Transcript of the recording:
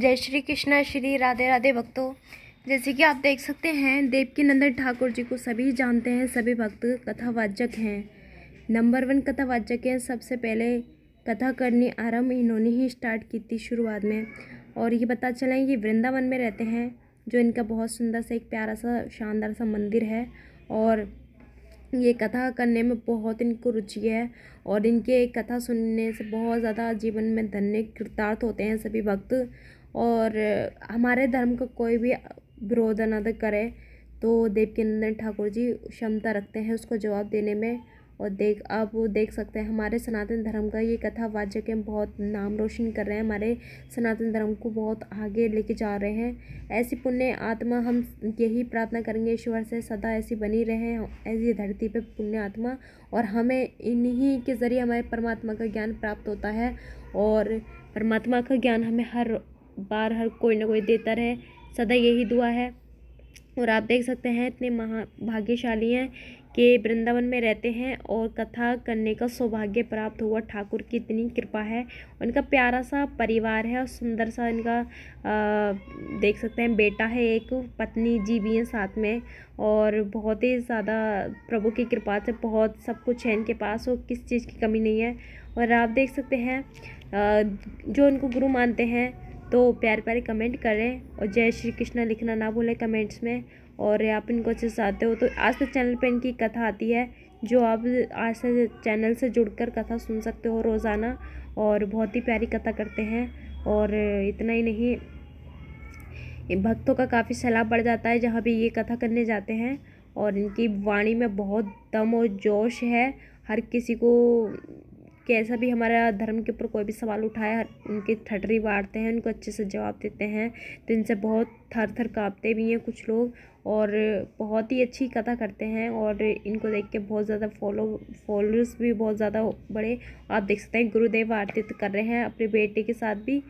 जय श्री कृष्णा श्री राधे राधे भक्तों जैसे कि आप देख सकते हैं देवकी नंदन ठाकुर जी को सभी जानते हैं सभी भक्त कथावाचक हैं नंबर वन कथावाचक हैं सबसे पहले कथा करनी आरंभ इन्होंने ही स्टार्ट की थी शुरुआत में और ये पता है ये वृंदावन में रहते हैं जो इनका बहुत सुंदर सा एक प्यारा सा शानदार सा मंदिर है और ये कथा करने में बहुत इनको रुचि है और इनके कथा सुनने से बहुत ज़्यादा जीवन में धन्य कृतार्थ होते हैं सभी भक्त और हमारे धर्म का कोई भी विरोध न तो करे तो देवकीनंदन ठाकुर जी क्षमता रखते हैं उसको जवाब देने में और देख आप वो देख सकते हैं हमारे सनातन धर्म का ये कथा वाच्य के बहुत नाम रोशन कर रहे हैं हमारे सनातन धर्म को बहुत आगे लेके जा रहे हैं ऐसी पुण्य आत्मा हम यही प्रार्थना करेंगे ईश्वर से सदा ऐसी बनी रहे ऐसी धरती पे पुण्य आत्मा और हमें इन्हीं के ज़रिए हमारे परमात्मा का ज्ञान प्राप्त होता है और परमात्मा का ज्ञान हमें हर बार हर कोई ना कोई देता रहे सदा यही दुआ है और आप देख सकते हैं इतने महा भाग्यशाली हैं कि वृंदावन में रहते हैं और कथा करने का सौभाग्य प्राप्त हुआ ठाकुर की इतनी कृपा है उनका प्यारा सा परिवार है और सुंदर सा इनका आ, देख सकते हैं बेटा है एक पत्नी जी भी हैं साथ में और बहुत ही ज़्यादा प्रभु की कृपा से बहुत सब कुछ है इनके पास और किस चीज़ की कमी नहीं है और आप देख सकते हैं जो उनको गुरु मानते हैं तो प्यारे प्यारे कमेंट करें और जय श्री कृष्णा लिखना ना भूलें कमेंट्स में और आप इनको अच्छे से आते हो तो आज तक चैनल पर इनकी कथा आती है जो आप आज से चैनल से जुड़कर कथा सुन सकते हो रोज़ाना और बहुत ही प्यारी कथा करते हैं और इतना ही नहीं भक्तों का काफ़ी सैलाब बढ़ जाता है जहाँ भी ये कथा करने जाते हैं और इनकी वाणी में बहुत दम और जोश है हर किसी को कैसा भी हमारा धर्म के ऊपर कोई भी सवाल उठाया उनकी ठटरी बाँटते हैं उनको अच्छे से जवाब देते हैं तो इनसे बहुत थर थर काँपते भी हैं कुछ लोग और बहुत ही अच्छी कथा करते हैं और इनको देख के बहुत ज़्यादा फॉलो फॉलोअर्स भी बहुत ज़्यादा बड़े आप देख सकते हैं गुरुदेव आरती कर रहे हैं अपने बेटे के साथ भी